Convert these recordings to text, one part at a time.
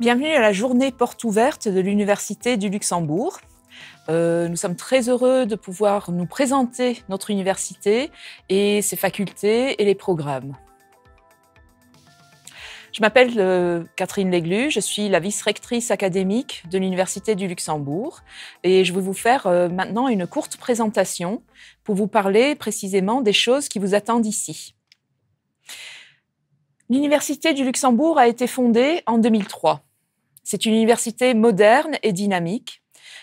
Bienvenue à la journée porte ouverte de l'Université du Luxembourg. Euh, nous sommes très heureux de pouvoir nous présenter notre université et ses facultés et les programmes. Je m'appelle euh, Catherine Léglu, je suis la vice-rectrice académique de l'Université du Luxembourg et je vais vous faire euh, maintenant une courte présentation pour vous parler précisément des choses qui vous attendent ici. L'Université du Luxembourg a été fondée en 2003 c'est une université moderne et dynamique.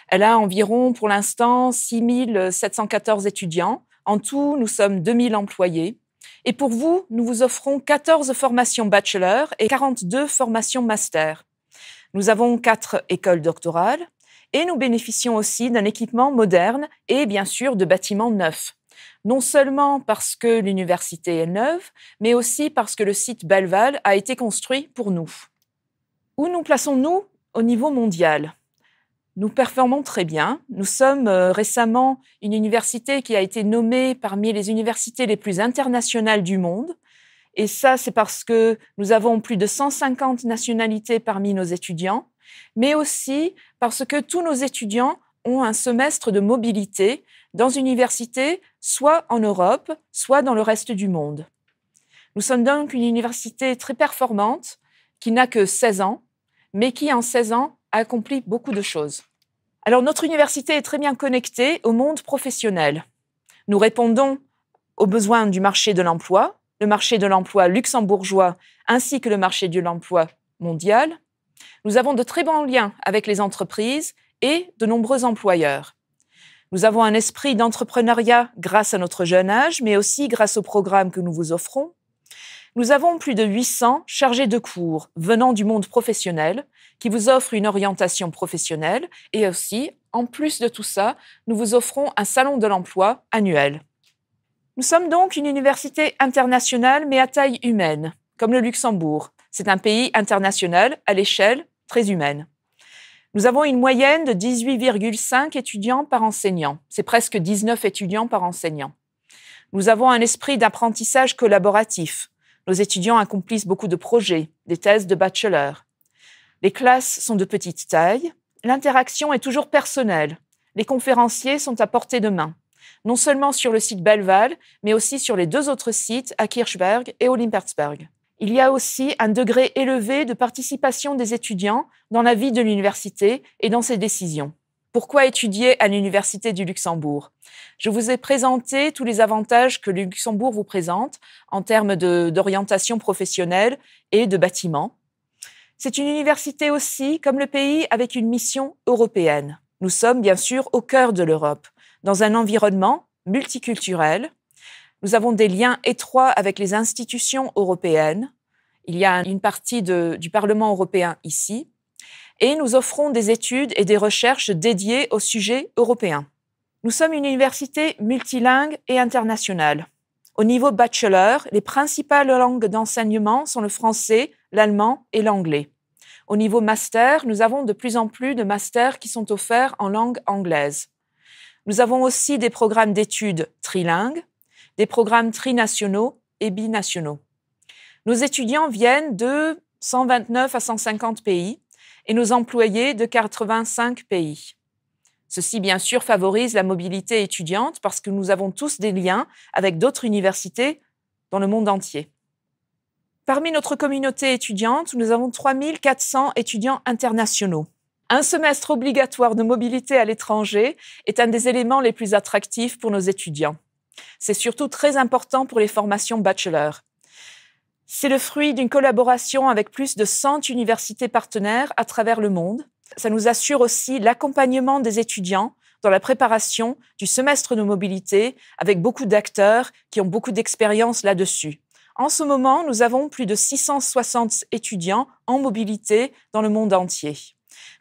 Elle a environ pour l'instant 6 714 étudiants. En tout, nous sommes 2000 employés. Et pour vous, nous vous offrons 14 formations bachelor et 42 formations master. Nous avons 4 écoles doctorales et nous bénéficions aussi d'un équipement moderne et bien sûr de bâtiments neufs. Non seulement parce que l'université est neuve, mais aussi parce que le site Belval a été construit pour nous. Où nous plaçons-nous au niveau mondial Nous performons très bien. Nous sommes euh, récemment une université qui a été nommée parmi les universités les plus internationales du monde. Et ça, c'est parce que nous avons plus de 150 nationalités parmi nos étudiants, mais aussi parce que tous nos étudiants ont un semestre de mobilité dans une université, soit en Europe, soit dans le reste du monde. Nous sommes donc une université très performante qui n'a que 16 ans mais qui, en 16 ans, a accompli beaucoup de choses. Alors, notre université est très bien connectée au monde professionnel. Nous répondons aux besoins du marché de l'emploi, le marché de l'emploi luxembourgeois ainsi que le marché de l'emploi mondial. Nous avons de très bons liens avec les entreprises et de nombreux employeurs. Nous avons un esprit d'entrepreneuriat grâce à notre jeune âge, mais aussi grâce aux programmes que nous vous offrons. Nous avons plus de 800 chargés de cours venant du monde professionnel qui vous offrent une orientation professionnelle et aussi, en plus de tout ça, nous vous offrons un salon de l'emploi annuel. Nous sommes donc une université internationale mais à taille humaine, comme le Luxembourg. C'est un pays international à l'échelle très humaine. Nous avons une moyenne de 18,5 étudiants par enseignant. C'est presque 19 étudiants par enseignant. Nous avons un esprit d'apprentissage collaboratif. Nos étudiants accomplissent beaucoup de projets, des thèses de bachelor. Les classes sont de petite taille. L'interaction est toujours personnelle. Les conférenciers sont à portée de main, non seulement sur le site Belval, mais aussi sur les deux autres sites à Kirchberg et au Limpertsberg. Il y a aussi un degré élevé de participation des étudiants dans la vie de l'université et dans ses décisions. Pourquoi étudier à l'Université du Luxembourg Je vous ai présenté tous les avantages que le Luxembourg vous présente en termes d'orientation professionnelle et de bâtiment. C'est une université aussi, comme le pays, avec une mission européenne. Nous sommes bien sûr au cœur de l'Europe, dans un environnement multiculturel. Nous avons des liens étroits avec les institutions européennes. Il y a une partie du Parlement européen ici et nous offrons des études et des recherches dédiées au sujet européen. Nous sommes une université multilingue et internationale. Au niveau bachelor, les principales langues d'enseignement sont le français, l'allemand et l'anglais. Au niveau master, nous avons de plus en plus de masters qui sont offerts en langue anglaise. Nous avons aussi des programmes d'études trilingues, des programmes trinationaux et binationaux. Nos étudiants viennent de 129 à 150 pays et nos employés de 85 pays. Ceci, bien sûr, favorise la mobilité étudiante parce que nous avons tous des liens avec d'autres universités dans le monde entier. Parmi notre communauté étudiante, nous avons 3400 étudiants internationaux. Un semestre obligatoire de mobilité à l'étranger est un des éléments les plus attractifs pour nos étudiants. C'est surtout très important pour les formations bachelor. C'est le fruit d'une collaboration avec plus de 100 universités partenaires à travers le monde. Ça nous assure aussi l'accompagnement des étudiants dans la préparation du semestre de mobilité avec beaucoup d'acteurs qui ont beaucoup d'expérience là-dessus. En ce moment, nous avons plus de 660 étudiants en mobilité dans le monde entier.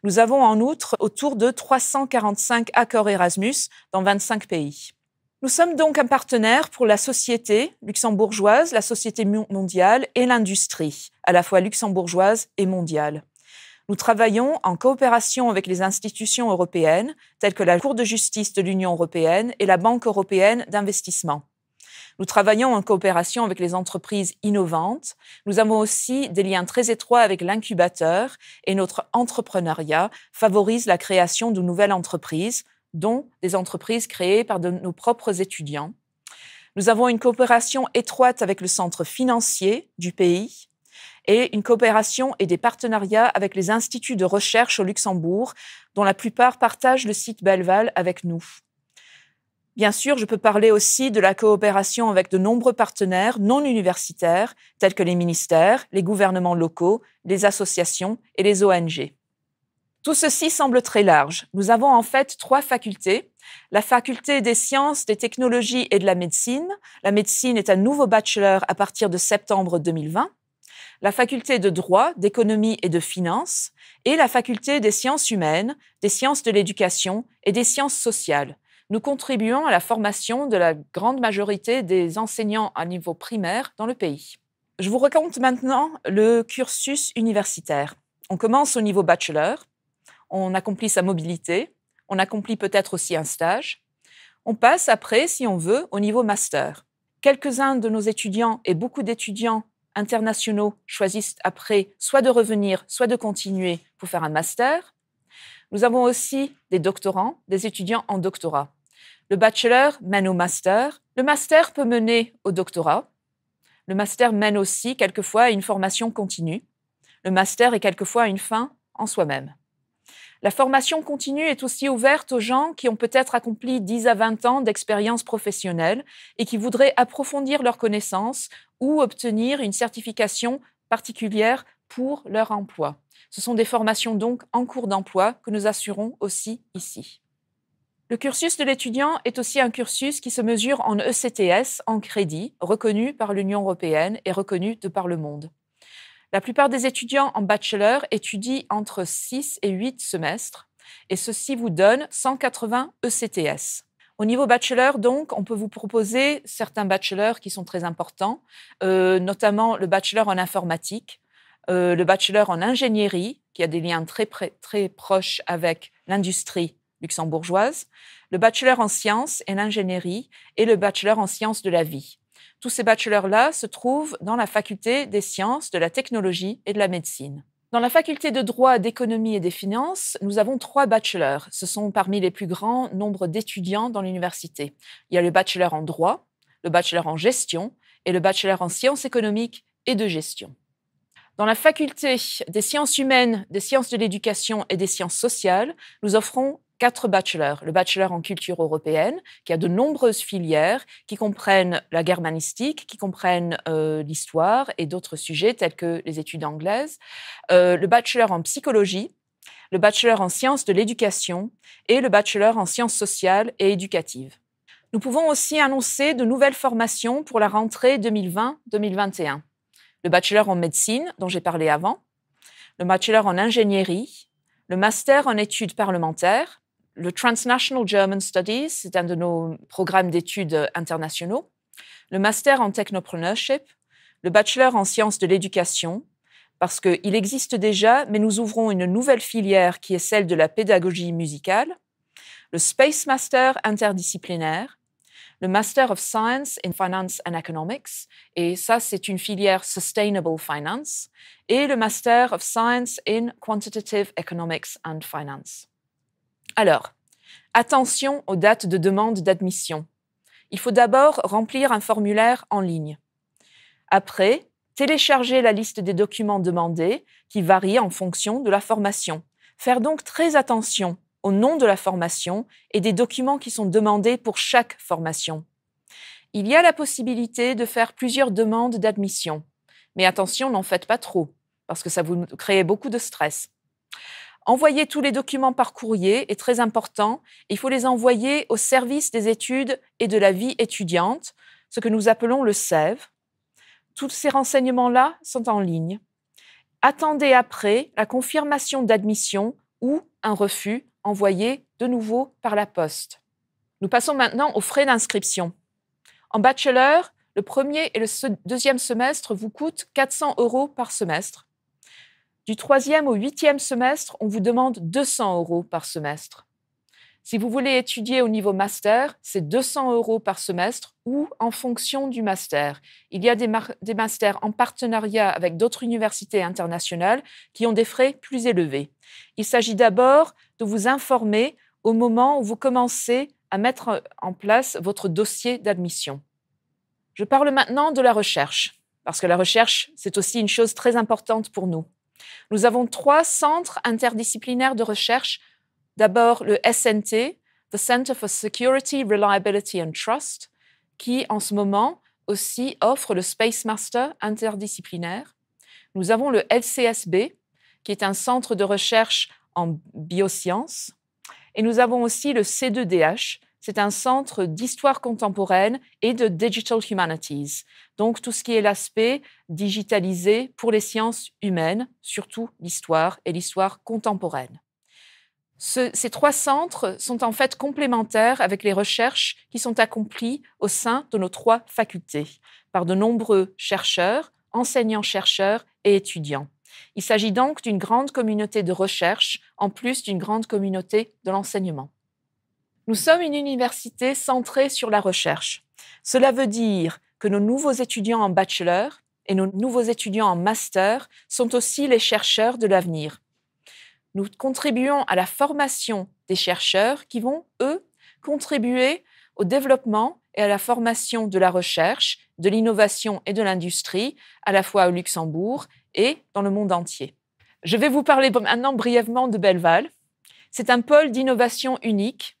Nous avons en outre autour de 345 accords Erasmus dans 25 pays. Nous sommes donc un partenaire pour la société luxembourgeoise, la société mondiale et l'industrie, à la fois luxembourgeoise et mondiale. Nous travaillons en coopération avec les institutions européennes, telles que la Cour de justice de l'Union européenne et la Banque européenne d'investissement. Nous travaillons en coopération avec les entreprises innovantes. Nous avons aussi des liens très étroits avec l'incubateur et notre entrepreneuriat favorise la création de nouvelles entreprises, dont des entreprises créées par de, nos propres étudiants. Nous avons une coopération étroite avec le centre financier du pays et une coopération et des partenariats avec les instituts de recherche au Luxembourg, dont la plupart partagent le site Belval avec nous. Bien sûr, je peux parler aussi de la coopération avec de nombreux partenaires non universitaires, tels que les ministères, les gouvernements locaux, les associations et les ONG. Tout ceci semble très large. Nous avons en fait trois facultés. La faculté des sciences, des technologies et de la médecine. La médecine est un nouveau bachelor à partir de septembre 2020 la faculté de droit, d'économie et de finance. et la faculté des sciences humaines, des sciences de l'éducation et des sciences sociales. Nous contribuons à la formation de la grande majorité des enseignants à niveau primaire dans le pays. Je vous raconte maintenant le cursus universitaire. On commence au niveau bachelor, on accomplit sa mobilité, on accomplit peut-être aussi un stage. On passe après, si on veut, au niveau master. Quelques-uns de nos étudiants et beaucoup d'étudiants internationaux choisissent après soit de revenir, soit de continuer pour faire un master. Nous avons aussi des doctorants, des étudiants en doctorat. Le bachelor mène au master. Le master peut mener au doctorat. Le master mène aussi quelquefois à une formation continue. Le master est quelquefois une fin en soi-même. La formation continue est aussi ouverte aux gens qui ont peut-être accompli 10 à 20 ans d'expérience professionnelle et qui voudraient approfondir leurs connaissances ou obtenir une certification particulière pour leur emploi. Ce sont des formations donc en cours d'emploi que nous assurons aussi ici. Le cursus de l'étudiant est aussi un cursus qui se mesure en ECTS, en crédit, reconnu par l'Union européenne et reconnu de par le monde. La plupart des étudiants en bachelor étudient entre 6 et 8 semestres et ceci vous donne 180 ECTS. E Au niveau bachelor, donc, on peut vous proposer certains bachelors qui sont très importants, euh, notamment le bachelor en informatique, euh, le bachelor en ingénierie, qui a des liens très, très proches avec l'industrie luxembourgeoise, le bachelor en sciences et l'ingénierie et le bachelor en sciences de la vie. Tous ces bachelors-là se trouvent dans la faculté des sciences, de la technologie et de la médecine. Dans la faculté de droit, d'économie et des finances, nous avons trois bachelors. Ce sont parmi les plus grands nombres d'étudiants dans l'université. Il y a le bachelor en droit, le bachelor en gestion et le bachelor en sciences économiques et de gestion. Dans la faculté des sciences humaines, des sciences de l'éducation et des sciences sociales, nous offrons quatre bachelors. Le bachelor en culture européenne, qui a de nombreuses filières, qui comprennent la germanistique, qui comprennent euh, l'histoire et d'autres sujets tels que les études anglaises. Euh, le bachelor en psychologie, le bachelor en sciences de l'éducation et le bachelor en sciences sociales et éducatives. Nous pouvons aussi annoncer de nouvelles formations pour la rentrée 2020-2021. Le bachelor en médecine, dont j'ai parlé avant, le bachelor en ingénierie, le master en études parlementaires, le Transnational German Studies, c'est un de nos programmes d'études internationaux, le Master en Technopreneurship, le Bachelor en Sciences de l'Éducation, parce qu'il existe déjà, mais nous ouvrons une nouvelle filière qui est celle de la pédagogie musicale, le Space Master interdisciplinaire, le Master of Science in Finance and Economics, et ça c'est une filière Sustainable Finance, et le Master of Science in Quantitative Economics and Finance. Alors, attention aux dates de demande d'admission. Il faut d'abord remplir un formulaire en ligne. Après, télécharger la liste des documents demandés qui varient en fonction de la formation. Faire donc très attention au nom de la formation et des documents qui sont demandés pour chaque formation. Il y a la possibilité de faire plusieurs demandes d'admission. Mais attention, n'en faites pas trop, parce que ça vous crée beaucoup de stress. Envoyer tous les documents par courrier est très important. Il faut les envoyer au service des études et de la vie étudiante, ce que nous appelons le SEV. Tous ces renseignements-là sont en ligne. Attendez après la confirmation d'admission ou un refus envoyé de nouveau par la poste. Nous passons maintenant aux frais d'inscription. En bachelor, le premier et le deuxième semestre vous coûtent 400 euros par semestre du troisième au huitième semestre, on vous demande 200 euros par semestre. Si vous voulez étudier au niveau master, c'est 200 euros par semestre ou en fonction du master. Il y a des, des masters en partenariat avec d'autres universités internationales qui ont des frais plus élevés. Il s'agit d'abord de vous informer au moment où vous commencez à mettre en place votre dossier d'admission. Je parle maintenant de la recherche, parce que la recherche, c'est aussi une chose très importante pour nous. Nous avons trois centres interdisciplinaires de recherche. D'abord le SNT, the Center for Security, Reliability and Trust, qui en ce moment aussi offre le Space Master interdisciplinaire. Nous avons le LCSB, qui est un centre de recherche en biosciences. Et nous avons aussi le C2DH, c'est un centre d'histoire contemporaine et de digital humanities, donc tout ce qui est l'aspect digitalisé pour les sciences humaines, surtout l'histoire et l'histoire contemporaine. ces trois centres sont en fait complémentaires avec les recherches qui sont accomplies au sein de nos trois facultés par de nombreux chercheurs, enseignants-chercheurs et étudiants. Il s'agit donc d'une grande communauté de recherche en plus d'une grande communauté de l'enseignement. Nous sommes une université centrée sur la recherche. Cela veut dire que nos nouveaux étudiants en bachelor et nos nouveaux étudiants en master sont aussi les chercheurs de l'avenir. Nous contribuons à la formation des chercheurs qui vont, eux, contribuer au développement et à la formation de la recherche, de l'innovation et de l'industrie, à la fois au Luxembourg et dans le monde entier. Je vais vous parler maintenant brièvement de Belval. C'est un pôle d'innovation unique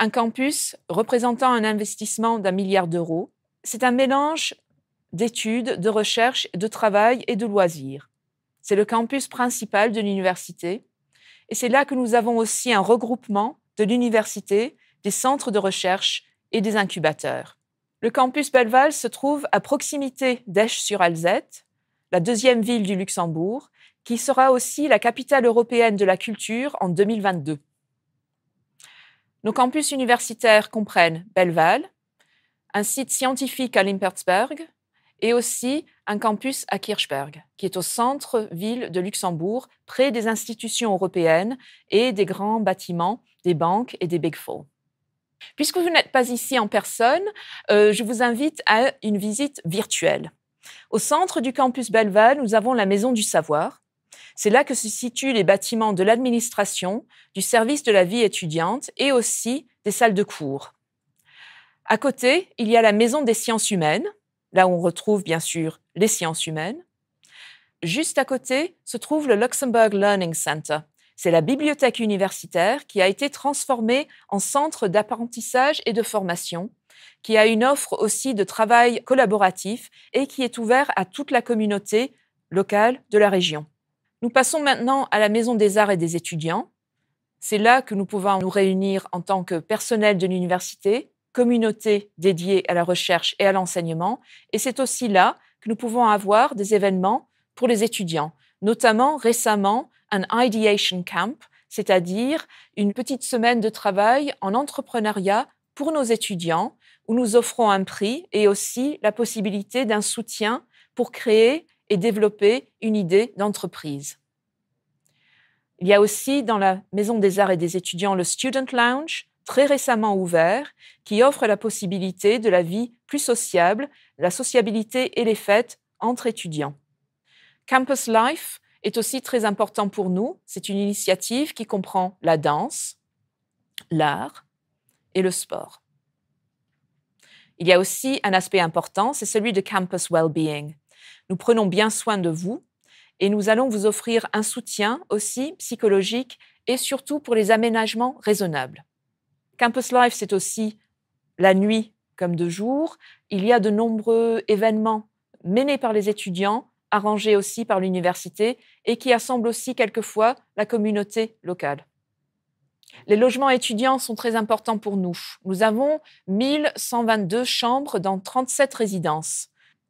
un campus représentant un investissement d'un milliard d'euros, c'est un mélange d'études, de recherche, de travail et de loisirs. C'est le campus principal de l'université et c'est là que nous avons aussi un regroupement de l'université, des centres de recherche et des incubateurs. Le campus Belval se trouve à proximité d'Esch-sur-Alzette, la deuxième ville du Luxembourg, qui sera aussi la capitale européenne de la culture en 2022. Nos campus universitaires comprennent Belval, un site scientifique à Limpertsberg et aussi un campus à Kirchberg, qui est au centre-ville de Luxembourg, près des institutions européennes et des grands bâtiments des banques et des Big Four. Puisque vous n'êtes pas ici en personne, euh, je vous invite à une visite virtuelle. Au centre du campus Belval, nous avons la Maison du Savoir, c'est là que se situent les bâtiments de l'administration, du service de la vie étudiante et aussi des salles de cours. À côté, il y a la Maison des sciences humaines, là où on retrouve bien sûr les sciences humaines. Juste à côté se trouve le Luxembourg Learning Center. C'est la bibliothèque universitaire qui a été transformée en centre d'apprentissage et de formation, qui a une offre aussi de travail collaboratif et qui est ouvert à toute la communauté locale de la région. Nous passons maintenant à la Maison des Arts et des étudiants. C'est là que nous pouvons nous réunir en tant que personnel de l'université, communauté dédiée à la recherche et à l'enseignement, et c'est aussi là que nous pouvons avoir des événements pour les étudiants, notamment récemment un ideation camp, c'est-à-dire une petite semaine de travail en entrepreneuriat pour nos étudiants, où nous offrons un prix et aussi la possibilité d'un soutien pour créer et développer une idée d'entreprise. Il y a aussi dans la Maison des Arts et des étudiants le Student Lounge, très récemment ouvert, qui offre la possibilité de la vie plus sociable, la sociabilité et les fêtes entre étudiants. Campus Life est aussi très important pour nous. C'est une initiative qui comprend la danse, l'art et le sport. Il y a aussi un aspect important, c'est celui de campus well-being. Nous prenons bien soin de vous et nous allons vous offrir un soutien aussi psychologique et surtout pour les aménagements raisonnables. Campus Life, c'est aussi la nuit comme de jour. Il y a de nombreux événements menés par les étudiants, arrangés aussi par l'université et qui assemblent aussi quelquefois la communauté locale. Les logements étudiants sont très importants pour nous. Nous avons 1122 chambres dans 37 résidences.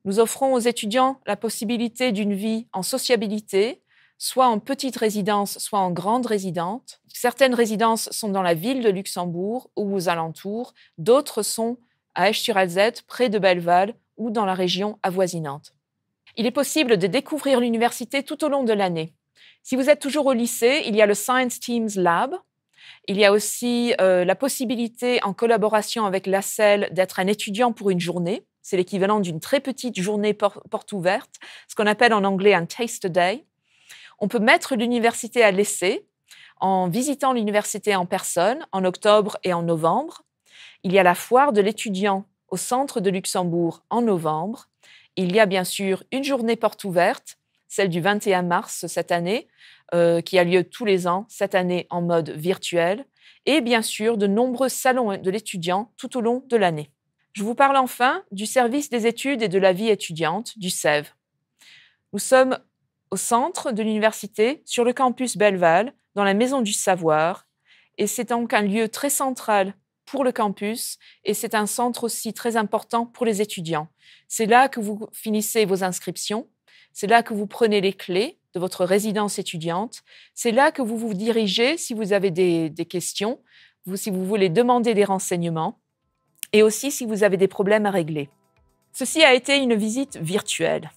Nous offrons aux étudiants la possibilité d'une vie en sociabilité, soit en petite résidence, soit en grande résidence. Certaines résidences sont dans la ville de Luxembourg ou aux alentours, d'autres sont à Esch-sur-Alzette, près de Belleval ou dans la région avoisinante. Il est possible de découvrir l'université tout au long de l'année. Si vous êtes toujours au lycée, il y a le Science Teams Lab. Il y a aussi euh, la possibilité, en collaboration avec l'ACEL, d'être un étudiant pour une journée. C'est l'équivalent d'une très petite journée porte ouverte, ce qu'on appelle en anglais un taste day. On peut mettre l'université à l'essai en visitant l'université en personne en octobre et en novembre. Il y a la foire de l'étudiant au centre de Luxembourg en novembre. Il y a bien sûr une journée porte ouverte, celle du 21 mars cette année, euh, qui a lieu tous les ans, cette année en mode virtuel, et bien sûr de nombreux salons euh, de l'étudiant tout au long de l'année. Je vous parle enfin du service des études et de la vie étudiante du SEV. Nous sommes au centre de l'université, sur le campus Belval, dans la Maison du Savoir, et c'est donc un lieu très central pour le campus et c'est un centre aussi très important pour les étudiants. C'est là que vous finissez vos inscriptions, c'est là que vous prenez les clés de votre résidence étudiante, c'est là que vous vous dirigez si vous avez des, questions, vous, si vous voulez demander des renseignements et aussi si vous avez des problèmes à régler. Ceci a été une visite virtuelle.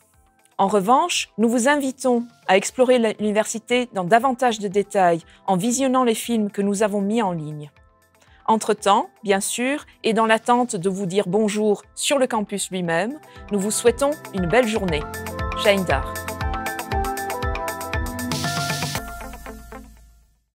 En revanche, nous vous invitons à explorer l'université dans davantage de détails en visionnant les films que nous avons mis en ligne. Entre-temps, bien sûr, et dans l'attente de vous dire bonjour sur le campus lui-même, nous vous souhaitons une belle journée. Dar.